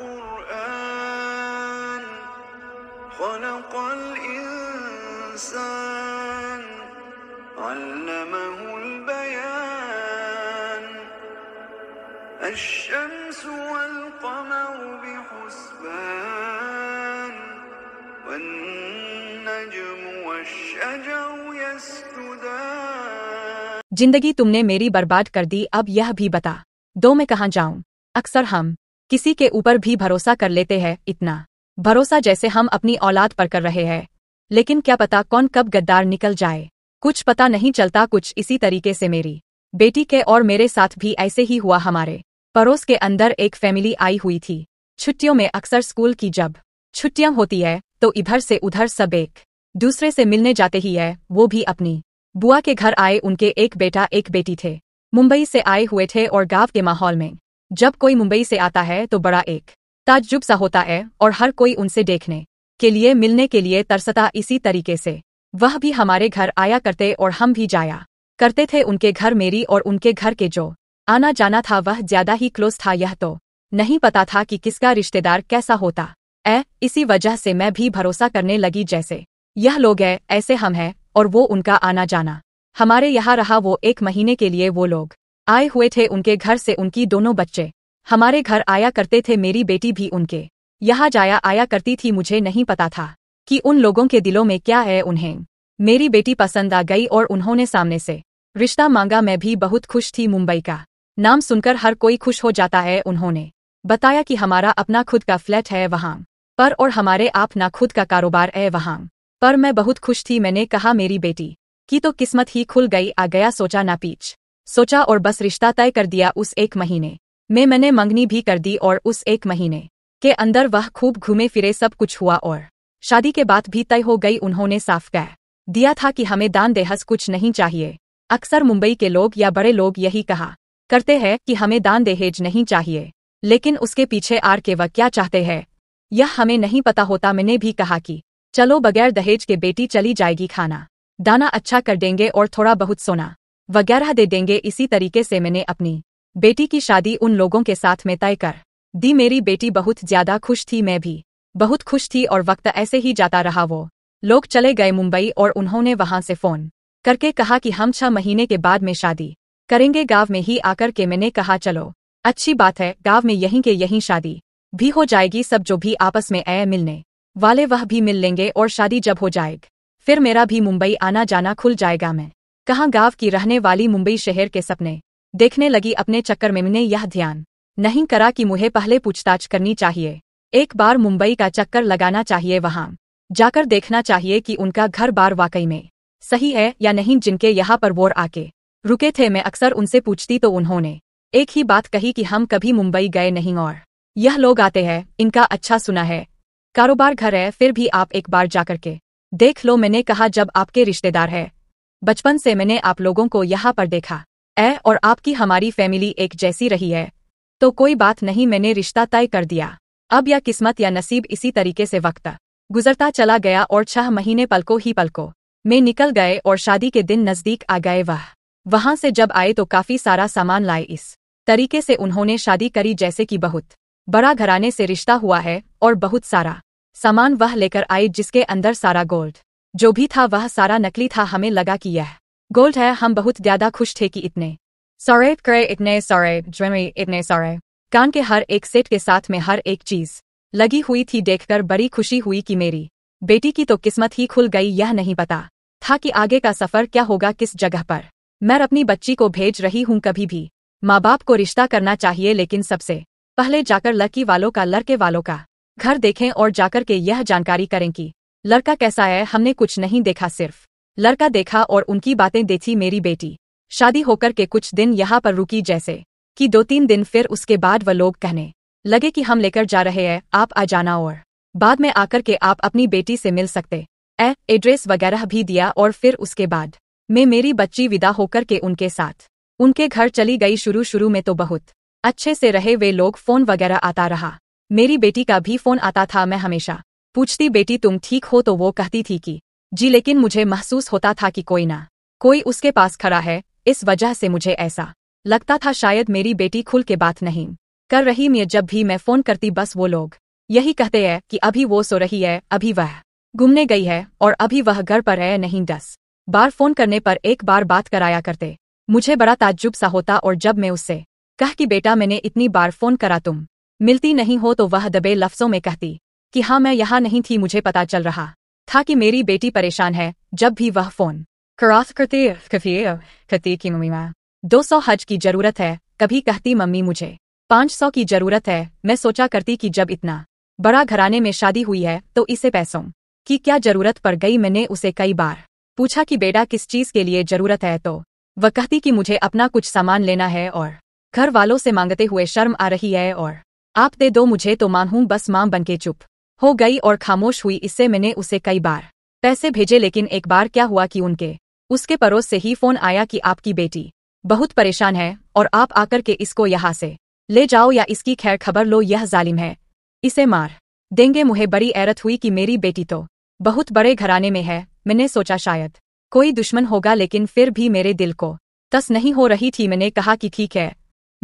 القرآن خلق الإنسان علمه البيان الشمس والقمر بحسبان والنجم والشجر يسجدان जिंदगी तुमने मेरी बर्बाद कर दी अब यह भी बता दो मैं कहाँ जाऊं अक्सर हम किसी के ऊपर भी भरोसा कर लेते हैं इतना भरोसा जैसे हम अपनी औलाद पर कर रहे हैं लेकिन क्या पता कौन कब गद्दार निकल जाए कुछ पता नहीं चलता कुछ इसी तरीके से मेरी बेटी के और मेरे साथ भी ऐसे ही हुआ हमारे पड़ोस के अंदर एक फैमिली आई हुई थी छुट्टियों में अक्सर स्कूल की जब छुट्टियां होती है तो इधर से उधर सब एक दूसरे से मिलने जाते ही है वो भी अपनी बुआ के घर आए उनके एक बेटा एक बेटी थे मुंबई से आए हुए थे और गांव के माहौल में जब कोई मुंबई से आता है तो बड़ा एक ताज्जुब सा होता है और हर कोई उनसे देखने के लिए मिलने के लिए तरसता इसी तरीके से वह भी हमारे घर आया करते और हम भी जाया करते थे उनके घर मेरी और उनके घर के जो आना जाना था वह ज्यादा ही क्लोज था यह तो नहीं पता था कि किसका रिश्तेदार कैसा होता ए इसी वजह से मैं भी भरोसा करने लगी जैसे यह लोग है ऐसे हम हैं और वो उनका आना जाना हमारे यहाँ रहा वो एक महीने के लिए वो लोग आए हुए थे उनके घर से उनकी दोनों बच्चे हमारे घर आया करते थे मेरी बेटी भी उनके यहाँ जाया आया करती थी मुझे नहीं पता था कि उन लोगों के दिलों में क्या है उन्हें मेरी बेटी पसंद आ गई और उन्होंने सामने से रिश्ता मांगा मैं भी बहुत खुश थी मुंबई का नाम सुनकर हर कोई खुश हो जाता है उन्होंने बताया कि हमारा अपना खुद का फ्लैट है वहां पर और हमारे आप ना खुद का कारोबार है वहां पर मैं बहुत खुश थी मैंने कहा मेरी बेटी की तो किस्मत ही खुल गई आ गया सोचा ना पीछ सोचा और बस रिश्ता तय कर दिया उस एक महीने में मैंने मंगनी भी कर दी और उस एक महीने के अंदर वह खूब घूमे फिरे सब कुछ हुआ और शादी के बाद भी तय हो गई उन्होंने साफ कह दिया था कि हमें दान देहस कुछ नहीं चाहिए अक्सर मुंबई के लोग या बड़े लोग यही कहा करते हैं कि हमें दान दहेज नहीं चाहिए लेकिन उसके पीछे आर के वह क्या चाहते हैं यह हमें नहीं पता होता मैंने भी कहा कि चलो बगैर दहेज के बेटी चली जाएगी खाना दाना अच्छा कर देंगे और थोड़ा बहुत सोना वगैरह दे देंगे इसी तरीके से मैंने अपनी बेटी की शादी उन लोगों के साथ में तय कर दी मेरी बेटी बहुत ज्यादा खुश थी मैं भी बहुत खुश थी और वक्त ऐसे ही जाता रहा वो लोग चले गए मुंबई और उन्होंने वहां से फोन करके कहा कि हम छह महीने के बाद में शादी करेंगे गांव में ही आकर के मैंने कहा चलो अच्छी बात है गांव में यहीं के यहीं शादी भी हो जाएगी सब जो भी आपस में आए मिलने वाले वह भी मिल लेंगे और शादी जब हो जाएगी फिर मेरा भी मुंबई आना जाना खुल जाएगा मैं कहाँ गांव की रहने वाली मुंबई शहर के सपने देखने लगी अपने चक्कर में मैंने यह ध्यान नहीं करा कि मुझे पहले पूछताछ करनी चाहिए एक बार मुंबई का चक्कर लगाना चाहिए वहां जाकर देखना चाहिए कि उनका घर बार वाकई में सही है या नहीं जिनके यहाँ पर वोर आके रुके थे मैं अक्सर उनसे पूछती तो उन्होंने एक ही बात कही कि हम कभी मुंबई गए नहीं और यह लोग आते हैं इनका अच्छा सुना है कारोबार घर है फिर भी आप एक बार जाकर के देख लो मैंने कहा जब आपके रिश्तेदार है बचपन से मैंने आप लोगों को यहाँ पर देखा ऐ और आपकी हमारी फैमिली एक जैसी रही है तो कोई बात नहीं मैंने रिश्ता तय कर दिया अब या किस्मत या नसीब इसी तरीके से वक्त गुजरता चला गया और छह महीने पलकों ही पलकों में निकल गए और शादी के दिन नज़दीक आ गए वह वहां से जब आए तो काफ़ी सारा सामान लाए इस तरीके से उन्होंने शादी करी जैसे कि बहुत बड़ा घराने से रिश्ता हुआ है और बहुत सारा सामान वह लेकर आए जिसके अंदर सारा गोल्ड जो भी था वह सारा नकली था हमें लगा कि यह गोल्ड है हम बहुत ज्यादा खुश थे कि इतने सौरे करे इतने सौरे ज्वेलरी इतने सौरे कान के हर एक सेट के साथ में हर एक चीज लगी हुई थी देखकर बड़ी खुशी हुई कि मेरी बेटी की तो किस्मत ही खुल गई यह नहीं पता था कि आगे का सफर क्या होगा किस जगह पर मैं अपनी बच्ची को भेज रही हूं कभी भी माँ बाप को रिश्ता करना चाहिए लेकिन सबसे पहले जाकर लड़की वालों का लड़के वालों का घर देखें और जाकर के यह जानकारी करें कि लड़का कैसा है हमने कुछ नहीं देखा सिर्फ लड़का देखा और उनकी बातें देखी मेरी बेटी शादी होकर के कुछ दिन यहाँ पर रुकी जैसे कि दो तीन दिन फिर उसके बाद वह लोग कहने लगे कि हम लेकर जा रहे हैं आप आ जाना और बाद में आकर के आप अपनी बेटी से मिल सकते ए एड्रेस वगैरह भी दिया और फिर उसके बाद मैं मेरी बच्ची विदा होकर के उनके साथ उनके घर चली गई शुरू शुरू में तो बहुत अच्छे से रहे वे लोग फ़ोन वगैरह आता रहा मेरी बेटी का भी फ़ोन आता था मैं हमेशा पूछती बेटी तुम ठीक हो तो वो कहती थी कि जी लेकिन मुझे महसूस होता था कि कोई ना कोई उसके पास खड़ा है इस वजह से मुझे ऐसा लगता था शायद मेरी बेटी खुल के बात नहीं कर रही मैं जब भी मैं फोन करती बस वो लोग यही कहते हैं कि अभी वो सो रही है अभी वह घूमने गई है और अभी वह घर पर है नहीं दस बार फोन करने पर एक बार बात कराया करते मुझे बड़ा ताज्जुब सा होता और जब मैं उससे कह कि बेटा मैंने इतनी बार फोन करा तुम मिलती नहीं हो तो वह दबे लफ्जों में कहती कि हाँ मैं यहाँ नहीं थी मुझे पता चल रहा था कि मेरी बेटी परेशान है जब भी वह फोन क्रॉस करते कफिए कहती मम्मी माँ दो सौ हज की जरूरत है कभी कहती मम्मी मुझे पाँच सौ की जरूरत है मैं सोचा करती कि जब इतना बड़ा घराने में शादी हुई है तो इसे पैसों की क्या जरूरत पड़ गई मैंने उसे कई बार पूछा कि बेटा किस चीज़ के लिए जरूरत है तो वह कहती कि मुझे अपना कुछ सामान लेना है और घर वालों से मांगते हुए शर्म आ रही है और आप दे दो मुझे तो मानूँ बस माँ बन के चुप हो गई और खामोश हुई इससे मैंने उसे कई बार पैसे भेजे लेकिन एक बार क्या हुआ कि उनके उसके पड़ोस से ही फोन आया कि आपकी बेटी बहुत परेशान है और आप आकर के इसको यहाँ से ले जाओ या इसकी खैर खबर लो यह जालिम है इसे मार देंगे मुहे बड़ी ऐरत हुई कि मेरी बेटी तो बहुत बड़े घराने में है मैंने सोचा शायद कोई दुश्मन होगा लेकिन फिर भी मेरे दिल को तस नहीं हो रही थी मैंने कहा कि ठीक है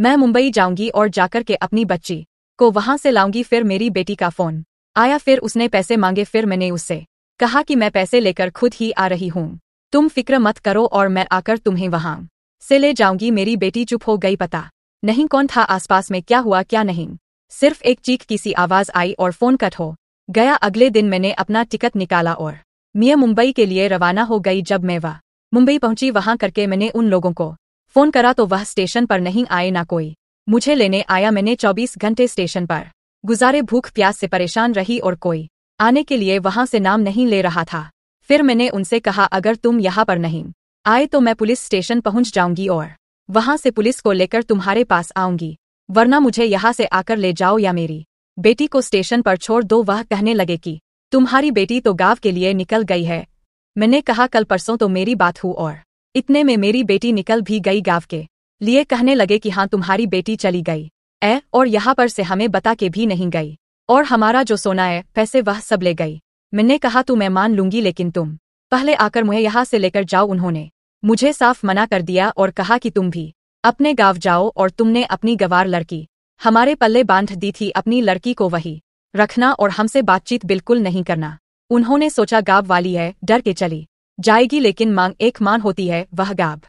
मैं मुंबई जाऊंगी और जाकर के अपनी बच्ची को वहां से लाऊंगी फिर मेरी बेटी का फोन आया फिर उसने पैसे मांगे फिर मैंने उससे कहा कि मैं पैसे लेकर खुद ही आ रही हूँ तुम फिक्र मत करो और मैं आकर तुम्हें वहां से ले जाऊंगी मेरी बेटी चुप हो गई पता नहीं कौन था आसपास में क्या हुआ क्या नहीं सिर्फ एक चीख की सी आवाज आई और फोन कट हो गया अगले दिन मैंने अपना टिकट निकाला और मियाँ मुंबई के लिए रवाना हो गई जब मैं वह मुंबई पहुंची वहां करके मैंने उन लोगों को फोन करा तो वह स्टेशन पर नहीं आए ना कोई मुझे लेने आया मैंने 24 घंटे स्टेशन पर गुजारे भूख प्यास से परेशान रही और कोई आने के लिए वहां से नाम नहीं ले रहा था फिर मैंने उनसे कहा अगर तुम यहां पर नहीं आए तो मैं पुलिस स्टेशन पहुंच जाऊंगी और वहां से पुलिस को लेकर तुम्हारे पास आऊंगी वरना मुझे यहां से आकर ले जाओ या मेरी बेटी को स्टेशन पर छोड़ दो वह कहने लगे कि तुम्हारी बेटी तो गांव के लिए निकल गई है मैंने कहा कल परसों तो मेरी बात हु और इतने में मेरी बेटी निकल भी गई गांव के लिए कहने लगे कि हाँ तुम्हारी बेटी चली गई ए और यहाँ पर से हमें बता के भी नहीं गई और हमारा जो सोना है पैसे वह सब ले गई मैंने कहा तू मैं मान लूंगी लेकिन तुम पहले आकर मुझे यहाँ से लेकर जाओ उन्होंने मुझे साफ मना कर दिया और कहा कि तुम भी अपने गांव जाओ और तुमने अपनी गवार लड़की हमारे पल्ले बांध दी थी अपनी लड़की को वही रखना और हमसे बातचीत बिल्कुल नहीं करना उन्होंने सोचा गाब वाली है डर के चली जाएगी लेकिन मांग एक मान होती है वह गाब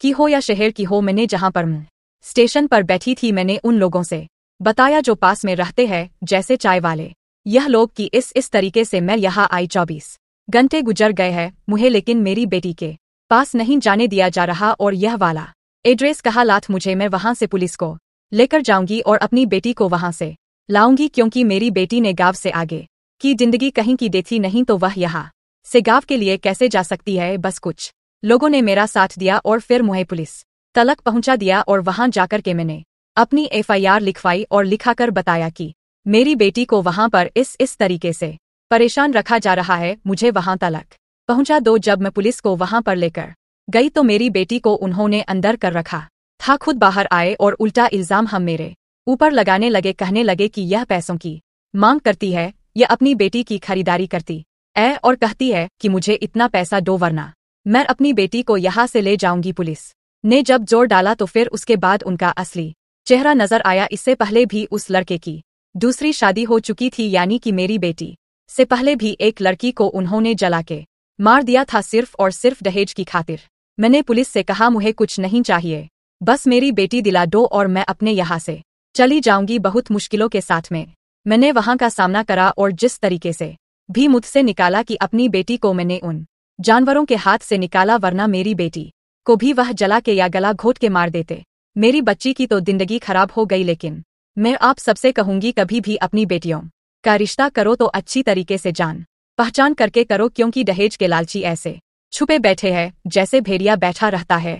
की हो या शहर की हो मैंने जहां पर मुँह स्टेशन पर बैठी थी मैंने उन लोगों से बताया जो पास में रहते हैं जैसे चाय वाले यह लोग कि इस इस तरीके से मैं यहाँ आई चौबीस घंटे गुजर गए हैं मुहे लेकिन मेरी बेटी के पास नहीं जाने दिया जा रहा और यह वाला एड्रेस कहा लाथ मुझे मैं वहां से पुलिस को लेकर जाऊंगी और अपनी बेटी को वहां से लाऊंगी क्योंकि मेरी बेटी ने गांव से आगे की जिंदगी कहीं की देखी नहीं तो वह यहाँ से गांव के लिए कैसे जा सकती है बस कुछ लोगों ने मेरा साथ दिया और फिर मुहे पुलिस तलक पहुंचा दिया और वहां जाकर के मैंने अपनी एफआईआर लिखवाई और लिखाकर बताया कि मेरी बेटी को वहां पर इस इस तरीके से परेशान रखा जा रहा है मुझे वहां तलक पहुंचा दो जब मैं पुलिस को वहां पर लेकर गई तो मेरी बेटी को उन्होंने अंदर कर रखा था खुद बाहर आए और उल्टा इल्ज़ाम हम मेरे ऊपर लगाने लगे कहने लगे कि यह पैसों की मांग करती है यह अपनी बेटी की खरीदारी करती है और कहती है कि मुझे इतना पैसा दो वरना मैं अपनी बेटी को यहाँ से ले जाऊंगी पुलिस ने जब जोर डाला तो फिर उसके बाद उनका असली चेहरा नजर आया इससे पहले भी उस लड़के की दूसरी शादी हो चुकी थी यानी कि मेरी बेटी से पहले भी एक लड़की को उन्होंने जला के मार दिया था सिर्फ और सिर्फ दहेज की खातिर मैंने पुलिस से कहा मुझे कुछ नहीं चाहिए बस मेरी बेटी दिला दो और मैं अपने यहाँ से चली जाऊंगी बहुत मुश्किलों के साथ में मैंने वहां का सामना करा और जिस तरीके से भी मुझसे निकाला कि अपनी बेटी को मैंने उन जानवरों के हाथ से निकाला वरना मेरी बेटी को भी वह जला के या गला घोट के मार देते मेरी बच्ची की तो जिंदगी खराब हो गई लेकिन मैं आप सबसे कहूंगी कभी भी अपनी बेटियों का रिश्ता करो तो अच्छी तरीके से जान पहचान करके करो क्योंकि दहेज के लालची ऐसे छुपे बैठे हैं जैसे भेड़िया बैठा रहता है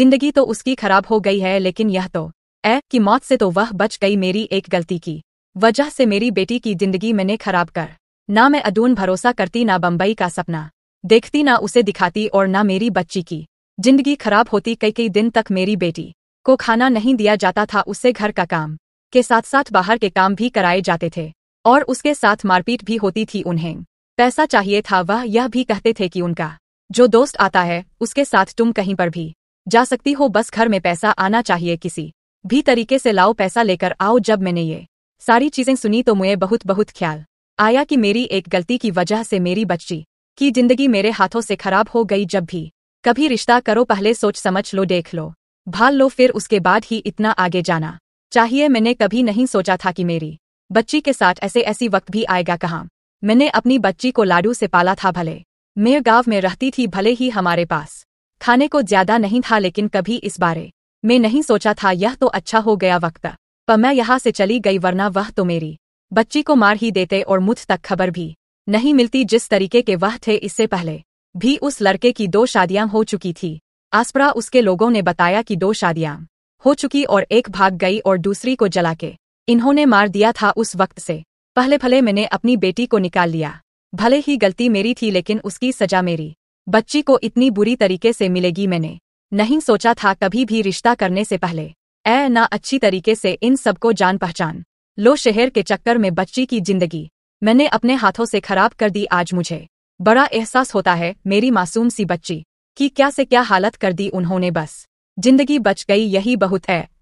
जिंदगी तो उसकी खराब हो गई है लेकिन यह तो ऐ कि मौत से तो वह बच गई मेरी एक गलती की वजह से मेरी बेटी की जिंदगी मैंने खराब कर ना मैं अदून भरोसा करती ना बम्बई का सपना देखती ना उसे दिखाती और ना मेरी बच्ची की जिंदगी खराब होती कई कई दिन तक मेरी बेटी को खाना नहीं दिया जाता था उससे घर का काम के साथ साथ बाहर के काम भी कराए जाते थे और उसके साथ मारपीट भी होती थी उन्हें पैसा चाहिए था वह यह भी कहते थे कि उनका जो दोस्त आता है उसके साथ तुम कहीं पर भी जा सकती हो बस घर में पैसा आना चाहिए किसी भी तरीके से लाओ पैसा लेकर आओ जब मैंने ये सारी चीजें सुनी तो मुझे बहुत बहुत ख्याल आया कि मेरी एक गलती की वजह से मेरी बच्ची की जिंदगी मेरे हाथों से खराब हो गई जब भी कभी रिश्ता करो पहले सोच समझ लो देख लो भाल लो फिर उसके बाद ही इतना आगे जाना चाहिए मैंने कभी नहीं सोचा था कि मेरी बच्ची के साथ ऐसे ऐसी वक्त भी आएगा कहाँ मैंने अपनी बच्ची को लाडू से पाला था भले मैं गांव में रहती थी भले ही हमारे पास खाने को ज्यादा नहीं था लेकिन कभी इस बारे में नहीं सोचा था यह तो अच्छा हो गया वक्त पर मैं यहाँ से चली गई वरना वह तो मेरी बच्ची को मार ही देते और मुझ तक खबर भी नहीं मिलती जिस तरीके के वह थे इससे पहले भी उस लड़के की दो शादियां हो चुकी थी आसपरा उसके लोगों ने बताया कि दो शादियां हो चुकी और एक भाग गई और दूसरी को जला के इन्होंने मार दिया था उस वक्त से पहले भले मैंने अपनी बेटी को निकाल लिया भले ही गलती मेरी थी लेकिन उसकी सजा मेरी बच्ची को इतनी बुरी तरीके से मिलेगी मैंने नहीं सोचा था कभी भी रिश्ता करने से पहले ऐ ना अच्छी तरीके से इन सबको जान पहचान लो शहर के चक्कर में बच्ची की जिंदगी मैंने अपने हाथों से खराब कर दी आज मुझे बड़ा एहसास होता है मेरी मासूम सी बच्ची कि क्या से क्या हालत कर दी उन्होंने बस जिंदगी बच गई यही बहुत है